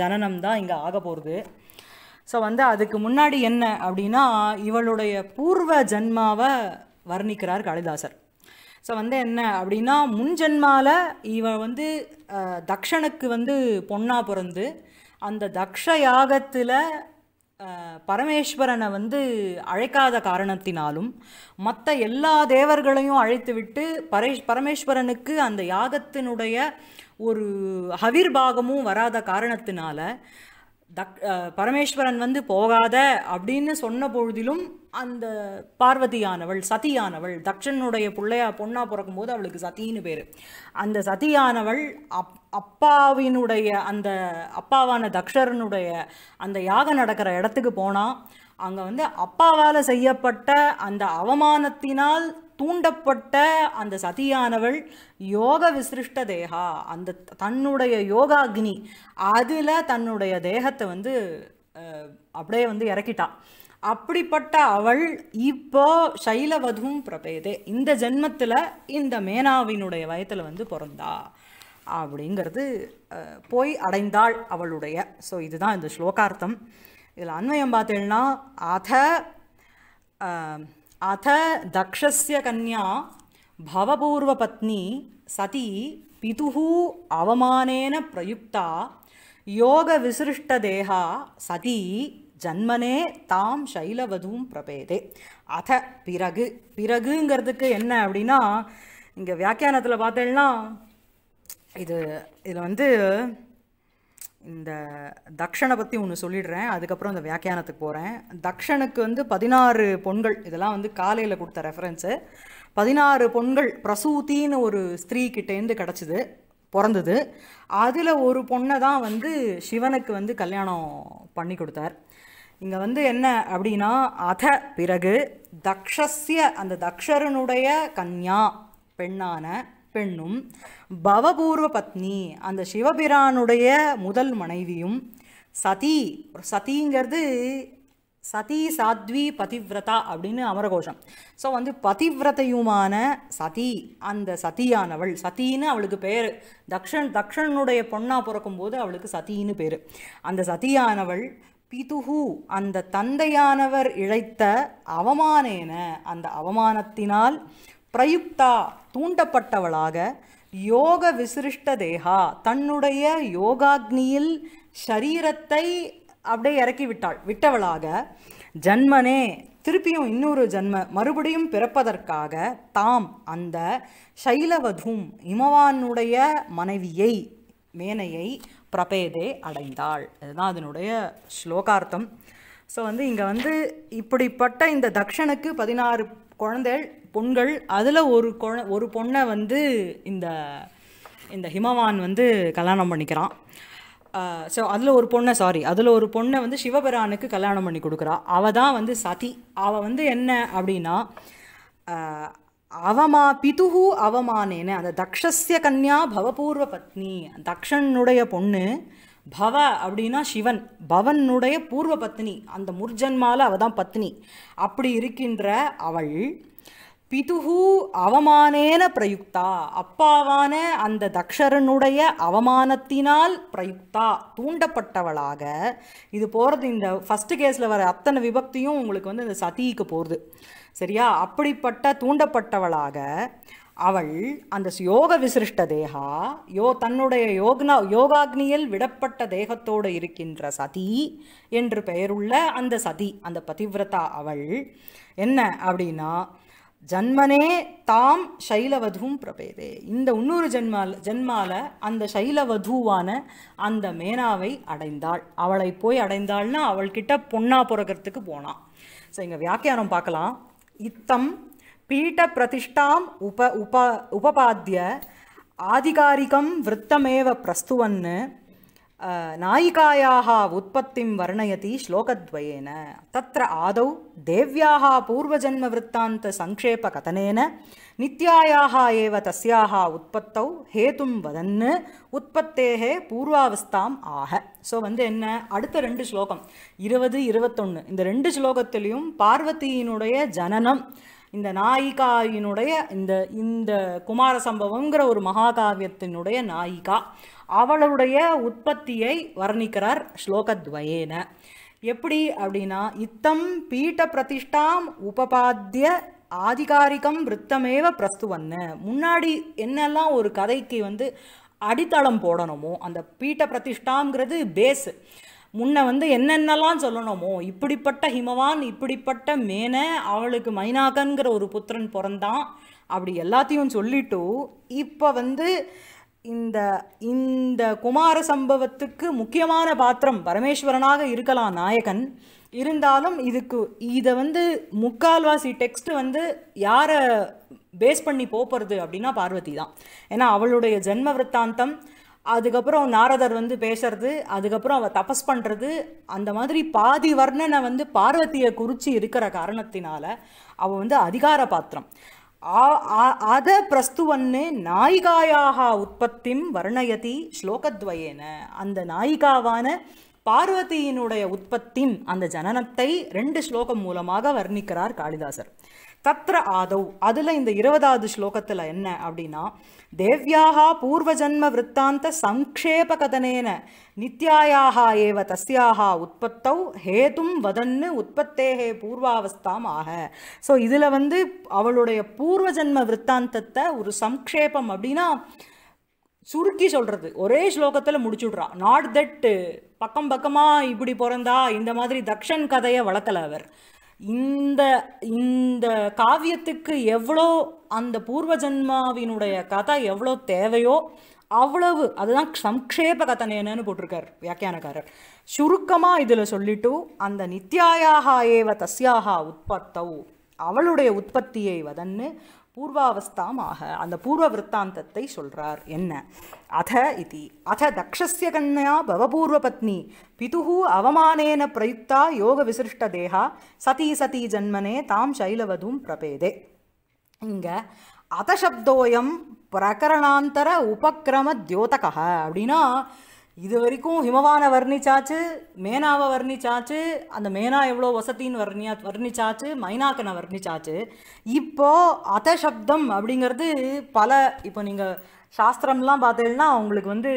ஜனனம் தான் இங்கே ஆக போகிறது ஸோ வந்து அதுக்கு முன்னாடி என்ன அப்படின்னா இவளுடைய பூர்வ ஜென்மாவை வர்ணிக்கிறார் காளிதாசர் ஸோ வந்து என்ன அப்படின்னா முன் ஜென்மாவில் இவள் வந்து தக்ஷனுக்கு வந்து பொண்ணாக பிறந்து அந்த தக்ஷ யாகத்தில் பரமேஸ்வரனை வந்து அழைக்காத காரணத்தினாலும் மற்ற எல்லா தேவர்களையும் அழைத்துவிட்டு பரேஷ் பரமேஸ்வரனுக்கு அந்த யாகத்தினுடைய ஒரு ஹவிர்பாகமும் வராத காரணத்தினால தக் பரமேஸ்வரன் வந்து போகாத அப்படின்னு சொன்ன பொழுதிலும் அந்த பார்வதியானவள் சதியானவள் தக்ஷனுடைய பிள்ளையா பொண்ணா பிறக்கும்போது அவளுக்கு சதின்னு பேர் அந்த சதியானவள் அப் அப்பாவினுடைய அந்த அப்பாவான தக்ஷரனுடைய அந்த யாகம் நடக்கிற இடத்துக்கு போனால் அங்கே வந்து அப்பாவால் செய்யப்பட்ட அந்த அவமானத்தினால் தூண்டப்பட்ட அந்த சதியானவள் யோக விசிருஷ்ட தேகா அந்த தன்னுடைய யோகாக்னி அதில் தன்னுடைய தேகத்தை வந்து அப்படியே வந்து இறக்கிட்டாள் அப்படிப்பட்ட அவள் இப்போ சைலவதும் பிரபேதே இந்த ஜென்மத்தில் இந்த மேனாவினுடைய வயத்தில் வந்து பிறந்தா அப்படிங்கிறது போய் அடைந்தாள் அவளுடைய ஸோ இதுதான் இந்த ஸ்லோகார்த்தம் இதில் அண்மையம் பார்த்தேன்னா அத தக்ஷஸ்ய கன்யா பவபூர்வ பத்னி சதி பிதுஹு அவமானேன பிரயுக்தா யோக விசிருஷ்ட தேகா சதி ஜன்மனே தாம் சைலவதும் பிரபேதே அத பிறகு பிறகுங்கிறதுக்கு என்ன அப்படின்னா இங்கே வியாக்கியானத்தில் பார்த்தேன்னா இது இதில் வந்து இந்த தக்ஷனை பற்றி ஒன்று சொல்லிடுறேன் அதுக்கப்புறம் இந்த வியாக்கியானத்துக்கு போகிறேன் தக்ஷனுக்கு வந்து பதினாறு பொண்கள் இதெல்லாம் வந்து காலையில் கொடுத்த ரெஃபரன்ஸு பதினாறு பொண்கள் பிரசூத்தின்னு ஒரு ஸ்திரீ கிட்டேருந்து கிடச்சிது பிறந்தது அதில் ஒரு பொண்ணை தான் வந்து சிவனுக்கு வந்து கல்யாணம் பண்ணி கொடுத்தார் இங்கே வந்து என்ன அப்படின்னா அத பிறகு தக்ஷஸ்ய அந்த தக்ஷரனுடைய கன்யா பெண்ணான பெண்ணும் பவபூர்வ பத்னி அந்த சிவபிரானுடைய முதல் மனைவியும் சதி சதிங்கிறது சதி சாத்வி பதிவிரதா அப்படின்னு அமரகோஷம் ஸோ வந்து பதிவிரதையுமான சதி அந்த சதியானவள் சதின்னு அவளுக்கு பேர் தக்ஷன் தக்ஷனுடைய பொண்ணாக பிறக்கும்போது அவளுக்கு சதின்னு பேர் அந்த சதியானவள் பிதுகு அந்த தந்தையானவர் இழைத்த அவமானேன அந்த அவமானத்தினால் பிரயுக்தா தூண்டப்பட்டவளாக யோக விசிருஷ்ட தேகா தன்னுடைய யோகாக்னியில் ஷரீரத்தை அப்படியே இறக்கி விட்டாள் விட்டவளாக ஜன்மனே திருப்பியும் இன்னொரு ஜன்ம மறுபடியும் பிறப்பதற்காக தாம் அந்த சைலவதும் இமவானுடைய மனைவியை மேனையை பிரபேதே அடைந்தாள் இதுதான் அதனுடைய ஸ்லோகார்த்தம் ஸோ வந்து இங்கே வந்து இப்படிப்பட்ட இந்த தக்ஷனுக்கு பதினாறு குழந்தைகள் பொண்கள் அதில் ஒரு குழ ஒரு பொண்ணை வந்து இந்த இந்த ஹிமவான் வந்து கல்யாணம் பண்ணிக்கிறான் ஸோ அதில் ஒரு பொண்ணை சாரி அதில் ஒரு பொண்ணை வந்து சிவபெரானுக்கு கல்யாணம் பண்ணி கொடுக்குறா அவள் தான் வந்து சதி அவள் வந்து என்ன அப்படின்னா அவமா பிதுகு அவமானேன்னு அந்த தக்ஷஸ்ய கன்யா பவபூர்வ பத்னி தக்ஷனுடைய பொண்ணு பவ அப்படின்னா சிவன் பவனுடைய பூர்வ பத்னி அந்த முர்ஜன்மால அவ தான் பத்னி அப்படி இருக்கின்ற அவள் பிதுகு அவமானேன பிரயுக்தா அப்பாவான அந்த தக்ஷரனுடைய அவமானத்தினால் பிரயுக்தா தூண்டப்பட்டவளாக இது போகிறது இந்த ஃபஸ்ட்டு கேஸில் வர அத்தனை விபக்தியும் உங்களுக்கு வந்து இந்த சதிக்கு போகிறது சரியா அப்படிப்பட்ட தூண்டப்பட்டவளாக அவள் அந்த யோக விசிருஷ்ட தேகா யோ தன்னுடைய யோக்னா யோகாக்னியில் விடப்பட்ட தேகத்தோடு இருக்கின்ற சதி என்று பெயருள்ள அந்த சதி அந்த பதிவிரதா அவள் என்ன அப்படின்னா ஜன்மனே தாம் சைலவதுவும் பிரபேதே இந்த இன்னொரு ஜென்மால் ஜென்மால அந்த சைலவதுவான அந்த மேனாவை அடைந்தாள் அவளை போய் அடைந்தாள்னா கிட்ட பொண்ணா புறக்கிறதுக்கு போனான் ஸோ இங்கே வியாக்கியானம் பார்க்கலாம் இத்தம் பீட்ட பிரதிஷ்டாம் உப உப உபபாத்திய ஆதிகாரிகம் விரத்தமேவ பிரஸ்துவன்னு ஸ்லோகத்வயேன தத்த ஆதௌ தேவியாக तत्र आदौ சங்கேப கதனேன நித்யாயாக एव தஸ்யாக உற்பத்தௌ ஹேதும் வதன்னு உற்பத்தேகே பூர்வாவஸ்தாம் ஆக ஸோ வந்து என்ன அடுத்த ரெண்டு ஸ்லோகம் இருபது இருபத்தொன்று இந்த ரெண்டு ஸ்லோகத்திலையும் பார்வதியினுடைய ஜனனம் இந்த நாயிகாயினுடைய இந்த இந்த குமார சம்பவங்கிற ஒரு மகாகாவியத்தினுடைய நாயிகா அவளுடைய உற்பத்தியை வர்ணிக்கிறார் ஸ்லோகத்வயேன எப்படி அப்படின்னா இத்தம் பீட்ட பிரதிஷ்டாம் உபபாத்திய ஆதிகாரிகம் பிரஸ்து பிரஸ்துவன்னு முன்னாடி என்னெல்லாம் ஒரு கதைக்கு வந்து அடித்தளம் போடணுமோ அந்த பீட்ட பிரதிஷ்டாங்கிறது பேஸு முன்ன வந்து என்னென்னலாம் சொல்லணுமோ இப்படிப்பட்ட ஹிமவான் இப்படிப்பட்ட மேன அவளுக்கு மைனாகன்கிற ஒரு புத்திரன் பிறந்தான் அப்படி எல்லாத்தையும் சொல்லிட்டு இப்போ வந்து இந்த இந்த குமார சம்பவத்துக்கு முக்கியமான பாத்திரம் பரமேஸ்வரனாக இருக்கலாம் நாயகன் இருந்தாலும் இதுக்கு இதை வந்து முக்கால்வாசி டெக்ஸ்ட் வந்து யாரை பேஸ் பண்ணி போகிறது அப்படின்னா பார்வதி தான் ஏன்னா அவளுடைய ஜென்ம விற்த்தாந்தம் அதுக்கப்புறம் நாரதர் வந்து பேசுறது அதுக்கப்புறம் அவள் தபஸ் பண்ணுறது அந்த மாதிரி பாதி வர்ணனை வந்து பார்வதியை குறித்து இருக்கிற காரணத்தினால அவள் வந்து அதிகார பாத்திரம் அத பிரஸ்துவன்னு நாயிகாயாக உற்பத்திம் வர்ணயதி ஸ்லோகத்வயேன அந்த நாயிகாவான பார்வதியினுடைய உற்பத்திம் அந்த ஜனனத்தை ரெண்டு ஸ்லோகம் மூலமாக வர்ணிக்கிறார் காளிதாசர் தத்ர ஆதவ் அதில் இந்த இருபதாவது ஸ்லோகத்தில் என்ன அப்படின்னா பூர்வ பூர்வஜன்ம விற்த்தாந்த சங்கேப கதனேன நித்யாயாக ஏவ தஸ்யாக உற்பத்தௌ ஹேதும் வதன்னு உற்பத்தேகே பூர்வாவஸ்தாம் ஆக ஸோ இதில் வந்து அவளுடைய பூர்வஜன்ம விற்த்தாந்தத்தை ஒரு சங்கேபம் அப்படின்னா சுருக்கி சொல்கிறது ஒரே ஸ்லோகத்தில் முடிச்சுடுறா நாட் தட்டு பக்கம் பக்கமாக இப்படி பிறந்தா இந்த மாதிரி தக்ஷன் கதையை வளர்க்கல அவர் இந்த இந்த காவியத்துக்கு எவ்வளோ அந்த பூர்வ ஜென்மாவினுடைய கதை எவ்வளோ தேவையோ அவ்வளவு அதுதான் சம்க்ஷேப என்னன்னு போட்டிருக்கார் வியாக்கியானக்காரர் சுருக்கமாக இதில் சொல்லிட்டு அந்த நித்யாயாக ஏவ தஸ்யாக உற்பத்தவு அவளுடைய உற்பத்தியை வதன்னு பூர்வாவஸ்தாம் ஆக அந்த பூர்வ விற்த்தாந்தத்தை சொல்கிறார் என்ன அத இது அத தக்ஷஸ்ய பவபூர்வ பத்னி பிதுகு அவமானேன பிரயுக்தா யோக விசிருஷ்ட தேகா சதி சதி ஜன்மனே தாம் சைலவதும் பிரபேதே இங்கே அதசப்தோயம் பிரகரணாந்தர உபக்கிரம தியோதக அப்படின்னா இது வரைக்கும் ஹிமவான வர்ணிச்சாச்சு மேனாவை வர்ணிச்சாச்சு அந்த மேனா எவ்வளோ வசத்தின்னு வர்ணியா வர்ணிச்சாச்சு மைனாக்கனை வர்ணிச்சாச்சு இப்போது அதசப்தம் அப்படிங்கிறது பல இப்போ நீங்கள் சாஸ்திரம்லாம் பார்த்தீங்கன்னா அவங்களுக்கு வந்து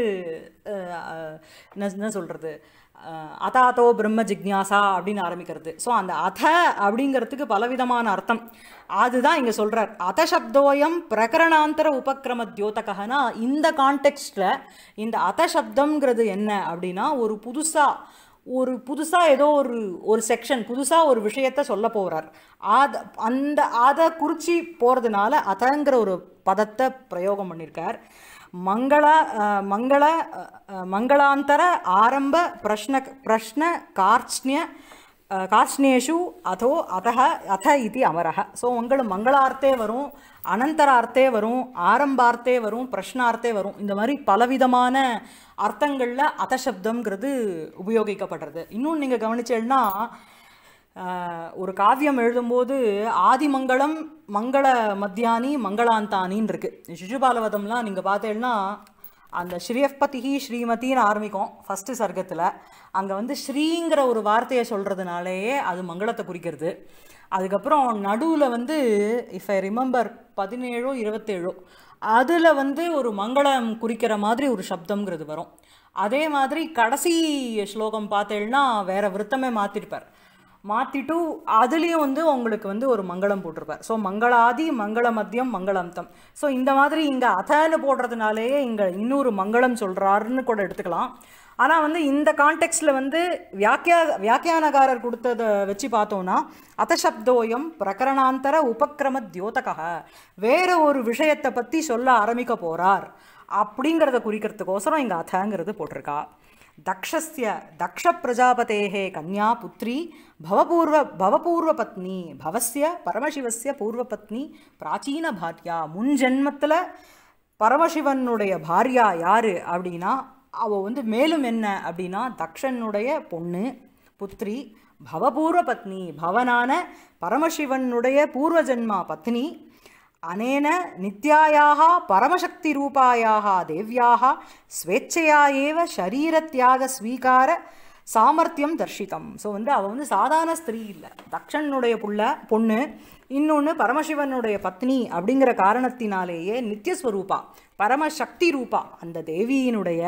என்ன சொல்கிறது அதாதோ பிரம்ம ஜிக்யாசா அப்படின்னு ஆரம்பிக்கிறது ஸோ அந்த அத அப்படிங்கிறதுக்கு பலவிதமான அர்த்தம் அதுதான் இங்கே சொல்கிறார் அத சப்தோயம் பிரகரணாந்தர உபக்கிரம தியோதகனா இந்த கான்டெக்ஸ்டில் இந்த அத சப்தம்ங்கிறது என்ன அப்படின்னா ஒரு புதுசாக ஒரு புதுசாக ஏதோ ஒரு ஒரு செக்ஷன் புதுசாக ஒரு விஷயத்த சொல்ல போகிறார் அத அந்த அதை குறித்து போகிறதுனால அதங்கிற ஒரு பதத்தை பிரயோகம் பண்ணியிருக்கார் மங்களா மங்கள மங்களாந்தர ஆரம்ப பிரஷ்ன பிரஷ்ன ಕಾರ್ಚ್ಣ್ಯ காஷ்னேஷு அதோ அத அத இது அமரக ஸோ மங்கள் மங்களார்த்தே வரும் அனந்தரார்த்தே வரும் ஆரம்பார்த்தே வரும் பிரஷ்னார்த்தே வரும் இந்த மாதிரி பலவிதமான அர்த்தங்களில் அத உபயோகிக்கப்படுறது இன்னும் நீங்கள் கவனிச்சேன்னா ஒரு காவியம் எழுதும்போது ஆதிமங்கலம் மங்கள மத்தியானி மங்களாந்தானின்னு இருக்குது சிசுபாலவதம்லாம் நீங்கள் பார்த்தேன்னா அந்த ஸ்ரீயப்பதிகி ஸ்ரீமதின்னு ஆரம்பிக்கும் ஃபஸ்ட்டு சர்க்கத்தில் அங்கே வந்து ஸ்ரீங்கிற ஒரு வார்த்தையை சொல்கிறதுனாலேயே அது மங்களத்தை குறிக்கிறது அதுக்கப்புறம் நடுவில் வந்து இஃப் ஐ ரிமெம்பர் பதினேழோ இருபத்தேழோ அதில் வந்து ஒரு மங்களம் குறிக்கிற மாதிரி ஒரு சப்தங்கிறது வரும் அதே மாதிரி கடைசி ஸ்லோகம் பார்த்தேன்னா வேறு விருத்தமே மாற்றிருப்பார் மாற்றிட்டு அதுலேயும் வந்து உங்களுக்கு வந்து ஒரு மங்களம் போட்டிருப்பார் ஸோ மங்களாதி மங்கள மத்தியம் மங்களந்தம் ஸோ இந்த மாதிரி இங்கே அதன்னு போடுறதுனாலேயே இங்கே இன்னொரு மங்களம் சொல்கிறாருன்னு கூட எடுத்துக்கலாம் ஆனால் வந்து இந்த கான்டெக்ஸ்டில் வந்து வியாக்கியா வியாக்கியானகாரர் கொடுத்ததை வச்சு பார்த்தோன்னா அத்தசப்தோயம் பிரகரணாந்தர உபக்கிரம தியோதக வேறு ஒரு விஷயத்தை பற்றி சொல்ல ஆரம்பிக்க போகிறார் அப்படிங்கிறத குறிக்கிறதுக்கோசரம் இங்கே அதங்கிறது போட்டிருக்கா தக்ஷஸ்ய தக்ஷ பிரஜாபதேகே கன்யா புத்ரி பவபூர்வ பவபூர்வ பத்னி பவசிய பரமசிவசிய பூர்வ பத்னி பிராச்சீன பாரியா முன் ஜென்மத்தில் பரமசிவனுடைய பாரியா யார் அப்படின்னா அவள் வந்து மேலும் என்ன அப்படின்னா தக்ஷனுடைய பொண்ணு புத்ரி பவபூர்வ பத்னி பவனான பரமசிவனுடைய பூர்வ ஜென்மா பத்னி அனேன நித்யாயாக பரமசக்தி ரூபாயாக தேவியாக ஸ்வேச்சையா ஏவ சரீரத்தியாக ஸ்வீகார சாமர்த்தியம் தர்ஷிதம் ஸோ வந்து அவள் வந்து சாதாரண ஸ்திரீ இல்லை தக்ஷனுடைய புள்ள பொண்ணு இன்னொன்று பரமசிவனுடைய பத்னி அப்படிங்கிற காரணத்தினாலேயே நித்தியஸ்வரூபா பரமசக்தி ரூபா அந்த தேவியினுடைய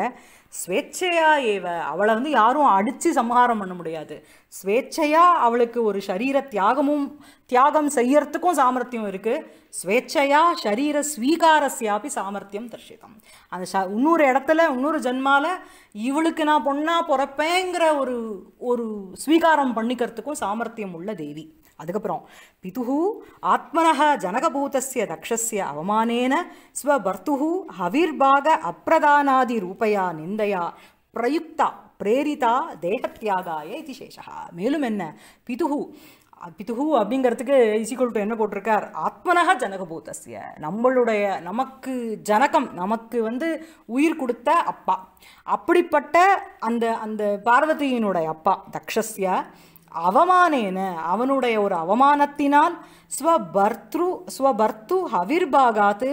ஸ்வேச்சையா ஏவ அவளை வந்து யாரும் அடித்து சம்ஹாரம் பண்ண முடியாது ஸ்வேச்சையா அவளுக்கு ஒரு சரீர தியாகமும் தியாகம் செய்யறதுக்கும் சாமர்த்தியம் இருக்குது ஸ்வேச்சையா சரீர ஸ்வீகாரஸ்யாபி சாமர்த்தியம் தர்ஷிதம் அந்த ச இன்னொரு இடத்துல இன்னொரு ஜென்மாவில் இவளுக்கு நான் பொண்ணாக பிறப்பேங்கிற ஒரு ஒரு ஸ்வீகாரம் பண்ணிக்கிறதுக்கும் சாமர்த்தியம் உள்ள தேவி அதுக்கப்புறம் பிதுகு ஆத்மனஹ ஜனகபூதஸ்ய தக்ஷஸ்ய அவமானேன ஸ்வபர்த்துகு ஹவிர்பாக அப்பிரதானாதி ரூபையா நிந்தையா பிரயுக்தா பிரேரிதா தேகத்தியாகாய இது சேஷா மேலும் என்ன பிதுகு பிதுகு அப்படிங்கிறதுக்கு இசிக்கல் டு என்ன போட்டிருக்கார் ஆத்மனக ஜனகபூதஸ்ய நம்மளுடைய நமக்கு ஜனகம் நமக்கு வந்து உயிர் கொடுத்த அப்பா அப்படிப்பட்ட அந்த அந்த பார்வதியினுடைய அப்பா தக்ஷஸ்யா அவமானேன அவனுடைய ஒரு அவமானத்தினால் ஸ்வபர்த்ரு ஸ்வபர்த்து அவிர்பாகாத்து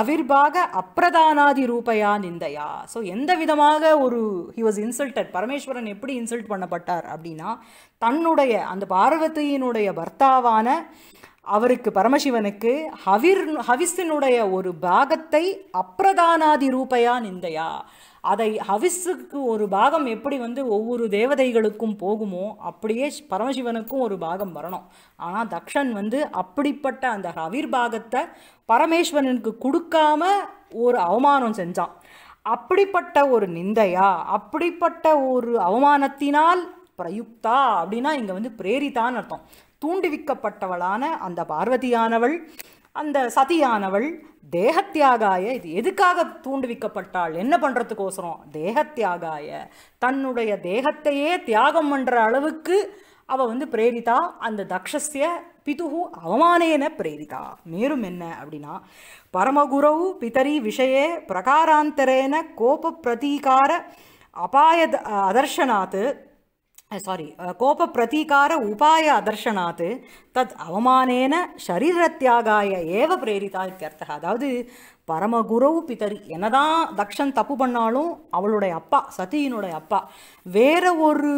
அவிர்பாக அப்பிரதானாதி ரூபையா நிந்தையா ஸோ எந்த விதமாக ஒரு ஹி வாஸ் இன்சல்டட் பரமேஸ்வரன் எப்படி இன்சல்ட் பண்ணப்பட்டார் அப்படின்னா தன்னுடைய அந்த பார்வதியினுடைய பர்த்தாவான அவருக்கு பரமசிவனுக்கு ஹவிர் ஹவிஸினுடைய ஒரு பாகத்தை அப்பிரதானாதி ரூபையா நிந்தையா அதை ஹவிஸுக்கு ஒரு பாகம் எப்படி வந்து ஒவ்வொரு தேவதைகளுக்கும் போகுமோ அப்படியே பரமசிவனுக்கும் ஒரு பாகம் வரணும் ஆனால் தக்ஷன் வந்து அப்படிப்பட்ட அந்த ஹவிர் பாகத்தை பரமேஸ்வரனுக்கு கொடுக்காம ஒரு அவமானம் செஞ்சான் அப்படிப்பட்ட ஒரு நிந்தையா அப்படிப்பட்ட ஒரு அவமானத்தினால் பிரயுக்தா அப்படின்னா இங்கே வந்து பிரேரித்தான்னு அர்த்தம் தூண்டிவிக்கப்பட்டவளான அந்த பார்வதியானவள் அந்த சதியானவள் தேகத்தியாகாய இது எதுக்காக தூண்டுவிக்கப்பட்டாள் என்ன பண்ணுறதுக்கோசரம் தேகத்தியாகாய தன்னுடைய தேகத்தையே தியாகம் பண்ணுற அளவுக்கு அவள் வந்து பிரேரிதா அந்த தக்ஷஸ்ய பிதுகு அவமானேன பிரேரிதா மேலும் என்ன அப்படின்னா பரமகுரவு பிதரி விஷயே பிரகாராந்தரேன கோப பிரதீகார அபாய அதர்ஷனாத்து கோப பிரதீகார உபாய அதர்ஷனாத்து தத் அவமானேன ஷரீரத்தியாகாய ஏவ பிரேரிதா இத்தியர்த்தம் அதாவது பரமகுரவு பிதரி என்னதான் தக்ஷன் தப்பு பண்ணாலும் அவளுடைய அப்பா சதியினுடைய அப்பா வேற ஒரு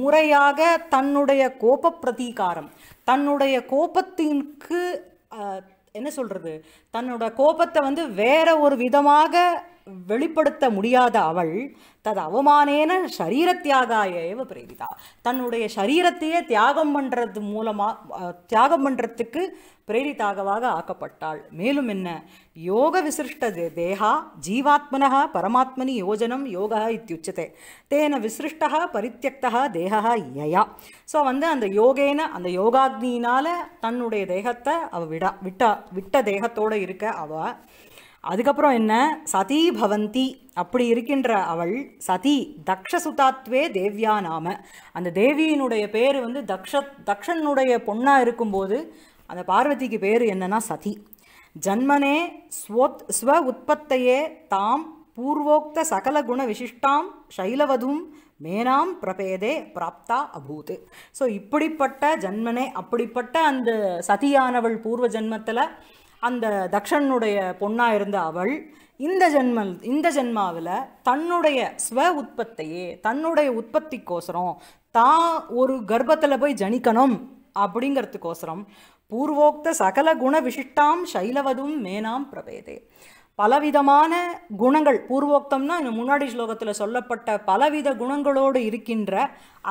முறையாக தன்னுடைய கோப பிரதீகாரம் தன்னுடைய கோபத்திற்கு என்ன சொல்கிறது தன்னோட கோபத்தை வந்து வேற ஒரு விதமாக வெளிப்படுத்த முடியாத அவள் தது அவமானேன சரீரத்தியாகாய ஏவ பிரேரிதா தன்னுடைய சரீரத்தையே தியாகம் பண்ணுறது மூலமாக தியாகம் பண்ணுறதுக்கு பிரேரிதாகவாக ஆக்கப்பட்டாள் மேலும் என்ன யோக விசிருஷ்ட தேகா ஜீவாத்மனா பரமாத்மனி யோஜனம் யோக இத்தியுச்சதே தேன விசிருஷ்டா பரித்தியக்தா தேகா யயா ஸோ வந்து அந்த யோகேன அந்த யோகாக்னியினால் தன்னுடைய தேகத்தை அவள் விடா விட்டா விட்ட தேகத்தோடு இருக்க அவள் அதுக்கப்புறம் என்ன சதி பவந்தி அப்படி இருக்கின்ற அவள் சதி தக்ஷசுதாத்வே தேவ்யா நாம அந்த தேவியினுடைய பேர் வந்து தக்ஷ தக்ஷனுடைய பொண்ணாக இருக்கும்போது அந்த பார்வதிக்கு பேர் என்னன்னா சதி ஜன்மனே ஸ்வோத் ஸ்வ உற்பத்தையே தாம் பூர்வோக்த சகல குண விசிஷ்டாம் சைலவதும் மேனாம் பிரபேதே பிராப்தா அபூத்து ஸோ இப்படிப்பட்ட ஜன்மனே அப்படிப்பட்ட அந்த சதியானவள் பூர்வ ஜன்மத்தில் அந்த தக்ஷனுடைய பொண்ணாக இருந்த அவள் இந்த ஜென்ம இந்த ஜென்மாவில் தன்னுடைய ஸ்வ உற்பத்தியே தன்னுடைய உற்பத்திக்கோசரம் தான் ஒரு கர்ப்பத்தில் போய் ஜனிக்கணும் அப்படிங்கிறதுக்கோசரம் பூர்வோக்த சகல குண விசிஷ்டாம் சைலவதும் மேனாம் பிரபேதே பலவிதமான குணங்கள் பூர்வோக்தம்னா இந்த முன்னாடி ஸ்லோகத்தில் சொல்லப்பட்ட பலவித குணங்களோடு இருக்கின்ற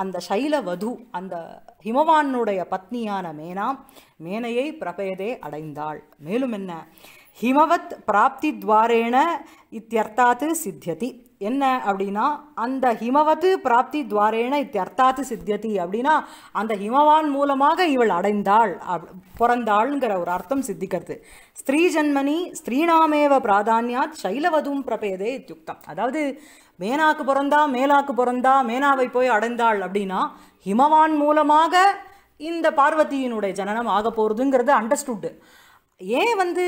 அந்த சைலவது அந்த ஹிமவானுடைய பத்னியான மேனா மேனையை பிரபேதே அடைந்தாள் மேலும் என்ன ஹிமவத் பிராப்தி துவாரேன இத்தியர்த்தாத்து சித்தியதி என்ன அப்படின்னா அந்த ஹிமவத்து பிராப்தி துவாரேன இத்தியர்த்தாத்து சித்தியதி அப்படின்னா அந்த ஹிமவான் மூலமாக இவள் அடைந்தாள் அப் பிறந்தாள்ங்கிற ஒரு அர்த்தம் சித்திக்கிறது ஸ்திரீ ஜன்மனி ஸ்ரீநாமேவ பிராதான்யாத் சைலவதும் பிரபேதே இத்தியுக்தம் அதாவது மேனாக்கு பிறந்தா மேலாக்கு பிறந்தா மேனாவை போய் அடைந்தாள் அப்படின்னா ஹிமவான் மூலமாக இந்த பார்வதியினுடைய ஜனனம் ஆக போகிறதுங்கிறது அண்டர்ஸ்டுட்டு ஏன் வந்து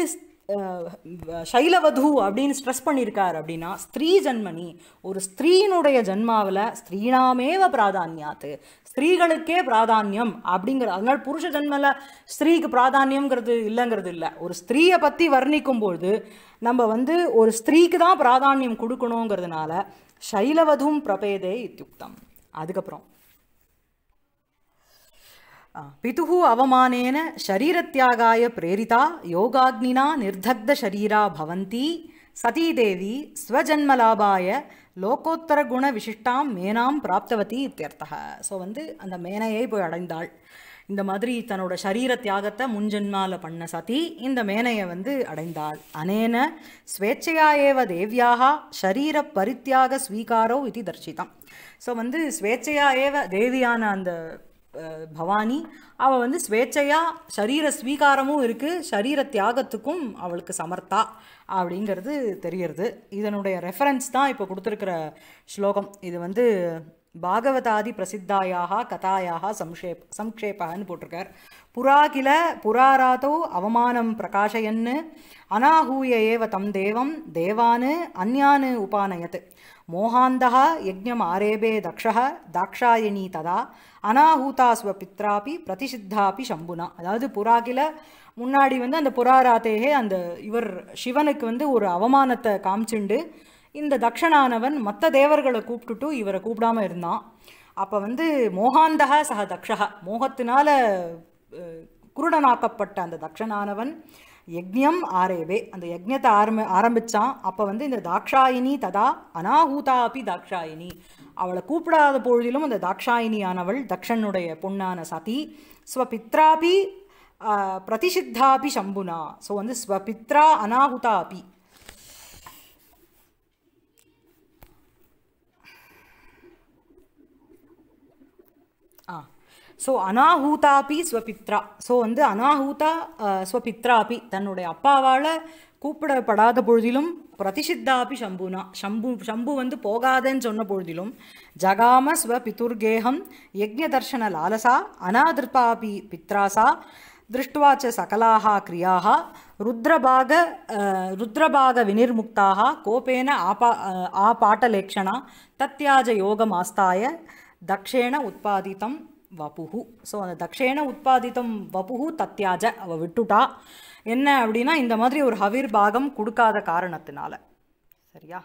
சைலவது அப்படின்னு ஸ்ட்ரெஸ் பண்ணியிருக்கார் அப்படின்னா ஸ்திரீ ஜன்மனி ஒரு ஸ்திரீனுடைய ஜென்மாவில் ஸ்திரீனாமேவ பிராதான்யாத்து ஸ்திரீகளுக்கே பிராதான்யம் அப்படிங்கிற அதனால் புருஷ ஜென்மல ஸ்திரீக்கு பிராதான்யம்ங்கிறது இல்லைங்கிறது இல்லை ஒரு ஸ்திரீயை பற்றி வர்ணிக்கும்போது நம்ம வந்து ஒரு ஸ்திரீக்கு தான் பிராதான்யம் கொடுக்கணுங்கிறதுனால சைலவதும் பிரபேதே இத்தியுக்தம் அதுக்கப்புறம் அவமானேன பிரேரிதா யோகாக்னினா நிர்தக்த प्रेरिता பவந்தி निर्धग्धशरीरा भवन्ती லோகோத்தர குண லோகோத்தரகுணவிசிஷ்டாம் மேனாம் பிராப்தவதி இத்தியர்த்தக ஸோ வந்து அந்த மேனையை போய் அடைந்தாள் இந்த மாதிரி தன்னோட சரீர தியாகத்தை முன்ஜென்மால பண்ண சதி இந்த மேனையை வந்து அடைந்தாள் அனேன ஸ்வேச்சையா ஏவ தேவியாக ஷரீர பரித்தியாக ஸ்வீகாரோ இது தர்ஷிதம் ஸோ வந்து ஸ்வேச்சையா ஏவ தேவியான அந்த பவானி அவள் வந்து ஸ்வேச்சையாக சரீர ஸ்வீகாரமும் இருக்குது சரீர தியாகத்துக்கும் அவளுக்கு சமர்த்தா அப்படிங்கிறது தெரிகிறது இதனுடைய ரெஃபரன்ஸ் தான் இப்போ கொடுத்துருக்கிற ஸ்லோகம் இது வந்து பாகவதாதி பிரசித்தாயாக கதாயாக சம்ஷேப் சம்ஷேபகன்னு போட்டிருக்கார் புறாகில புராராதோ அவமானம் பிரகாஷயன்னு அனாகூய ஏவ தம் தேவம் தேவானு அந்யானு உபானயத்து மோகாந்தா யஜ்ஞம் ஆரேபே தக்ஷ தாக்ஷாயணி ததா அனாஹூதா ஸ்வபித்ராபி பிரதிஷித்தாபி சம்புனா அதாவது புறாகில முன்னாடி வந்து அந்த புராராத்தேகே அந்த இவர் சிவனுக்கு வந்து ஒரு அவமானத்தை காமிச்சுண்டு இந்த தக்ஷனானவன் மற்ற தேவர்களை கூப்பிட்டுட்டு இவரை கூப்பிடாம இருந்தான் அப்போ வந்து மோகாந்தகா சக தக்ஷகா மோகத்தினால குருடனாக்கப்பட்ட அந்த தக்ஷனானவன் யஜ்யம் ஆரேவே அந்த யஜ்யத்தை ஆரம்பி ஆரம்பித்தான் அப்போ வந்து இந்த தாக்ஷாயினி ததா அனாஹூதா அப்பி தாக்ஷாயினி அவளை கூப்பிடாத பொழுதிலும் அந்த தாக்ஷாயினியானவள் தக்ஷனுடைய பொண்ணான சதி ஸ்வபித்ராபி பிரதிஷித்தாபி சம்புனா ஸோ வந்து ஸ்வபித்ரா அனாஹுதா அப்பி ஸோ அனாஹூதாபி ஸ்வபித்ரா ஸோ வந்து அனாஹூதா ஸ்வபித்ராபி தன்னுடைய அப்பாவால் கூப்பிடப்படாத பொழுதிலும் பிரதிஷித்தாபி சம்புனா சம்பு சம்பு வந்து போகாதேன்னு சொன்ன பொழுதிலும் ஜகாம ஸ்வ பித்துர்கேகம் யஜ்யதர்ஷன லாலசா அனாதிருப்பாபி பித்ராசா திருஷ்டுவாச்ச சகலாக கிரியாக ருத்ரபாக ருத்ரபாக வினிர்முக்தாக கோபேன ஆபா ஆ ஆபாட்டலேக்ஷணா தத்யாஜ யோகமாஸ்தாய தக்ஷேண உத்பாதித்தம் வபுகு ஸோ அந்த தக்ஷேன உற்பத்தித்தம் வபுகு தத்தியாஜ அவள் விட்டுட்டா என்ன அப்படின்னா இந்த மாதிரி ஒரு ஹவிர் பாகம் கொடுக்காத காரணத்தினால சரியா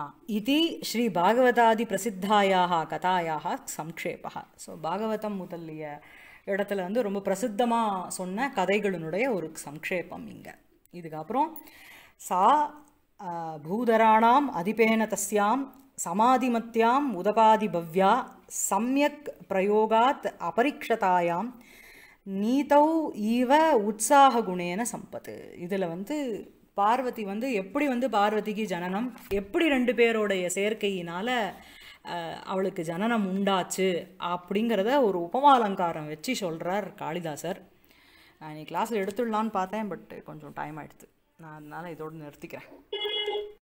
ஆ இது ஸ்ரீ பாகவதாதி பிரசித்தாயாக கதாயாக சம்க்ஷேபா ஸோ பாகவதம் முதலிய இடத்துல வந்து ரொம்ப பிரசித்தமாக சொன்ன கதைகளினுடைய ஒரு சம்க்ஷேபம் இங்கே இதுக்கப்புறம் சா பூதராணாம் அதிபேன தஸ்யாம் சமாதிமத்தியாம் உதபாதி பவ்யா சமயக் பிரயோகாத் அபரிக்ஷதாயாம் நீதௌ ஈவ உற்சாக குணேன சம்பத்து இதில் வந்து பார்வதி வந்து எப்படி வந்து பார்வதிக்கு ஜனனம் எப்படி ரெண்டு பேரோடைய சேர்க்கையினால் அவளுக்கு ஜனனம் உண்டாச்சு அப்படிங்கிறத ஒரு உபமாலங்காரம் வச்சு சொல்கிறார் காளிதாசர் நான் கிளாஸில் எடுத்துடலான்னு பார்த்தேன் பட் கொஞ்சம் டைம் ஆகிடுது நான் அதனால் இதோடு நிறுத்திக்கிறேன்